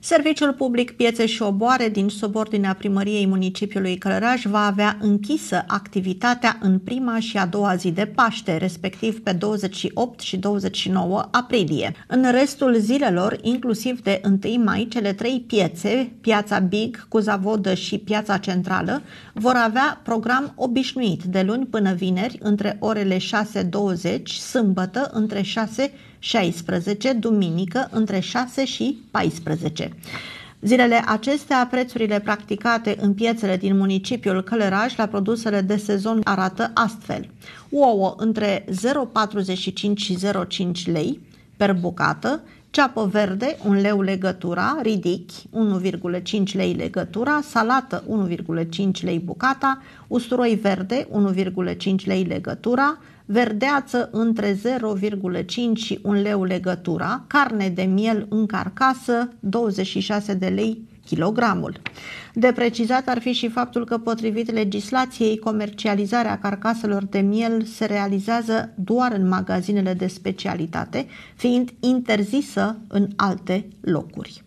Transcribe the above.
Serviciul Public Piețe și Oboare din subordinea primăriei municipiului Călăraș va avea închisă activitatea în prima și a doua zi de Paște, respectiv pe 28 și 29 aprilie. În restul zilelor, inclusiv de 1 mai, cele trei piețe, piața Big, Cuzavodă și piața Centrală, vor avea program obișnuit de luni până vineri între orele 6.20, sâmbătă între 6 16, duminică, între 6 și 14. Zilele acestea, prețurile practicate în piețele din municipiul Călăraș la produsele de sezon arată astfel. Ouă între 0,45 și 0,5 lei per bucată, ceapă verde, 1 leu legătura, ridichi, 1,5 lei legătura, salată, 1,5 lei bucata, usturoi verde, 1,5 lei legătura, verdeață între 0,5 și 1 leu legătura, carne de miel în carcasă, 26 de lei kilogramul. De precizat ar fi și faptul că potrivit legislației, comercializarea carcaselor de miel se realizează doar în magazinele de specialitate, fiind interzisă în alte locuri.